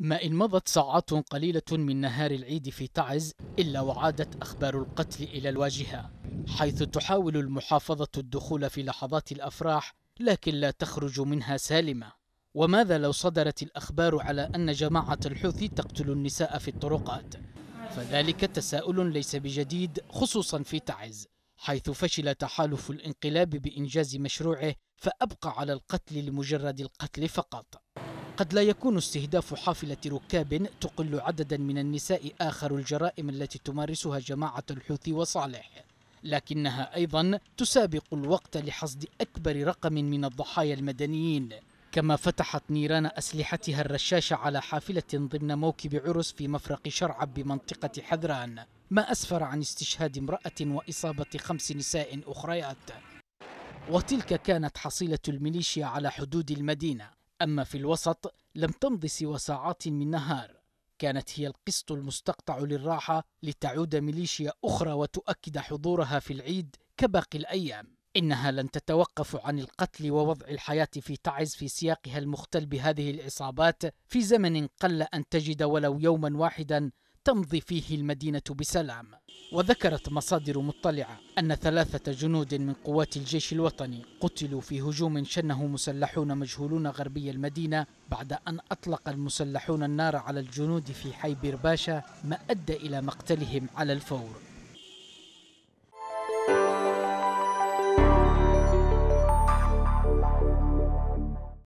ما إن مضت ساعات قليلة من نهار العيد في تعز إلا وعادت أخبار القتل إلى الواجهة حيث تحاول المحافظة الدخول في لحظات الأفراح لكن لا تخرج منها سالمة وماذا لو صدرت الأخبار على أن جماعة الحوثي تقتل النساء في الطرقات فذلك تساؤل ليس بجديد خصوصا في تعز حيث فشل تحالف الانقلاب بإنجاز مشروعه فأبقى على القتل لمجرد القتل فقط قد لا يكون استهداف حافلة ركاب تقل عددا من النساء آخر الجرائم التي تمارسها جماعة الحوثي وصالح لكنها أيضا تسابق الوقت لحصد أكبر رقم من الضحايا المدنيين كما فتحت نيران أسلحتها الرشاشة على حافلة ضمن موكب عرس في مفرق شرعب بمنطقة حذران ما أسفر عن استشهاد امرأة وإصابة خمس نساء أخريات وتلك كانت حصيلة الميليشيا على حدود المدينة أما في الوسط لم تمض سوى ساعات من نهار كانت هي القسط المستقطع للراحة لتعود ميليشيا أخرى وتؤكد حضورها في العيد كباقي الأيام إنها لن تتوقف عن القتل ووضع الحياة في تعز في سياقها المختل بهذه العصابات في زمن قل أن تجد ولو يوما واحدا تمضي فيه المدينة بسلام وذكرت مصادر مطلعة أن ثلاثة جنود من قوات الجيش الوطني قتلوا في هجوم شنه مسلحون مجهولون غربي المدينة بعد أن أطلق المسلحون النار على الجنود في حي بيرباشا ما أدى إلى مقتلهم على الفور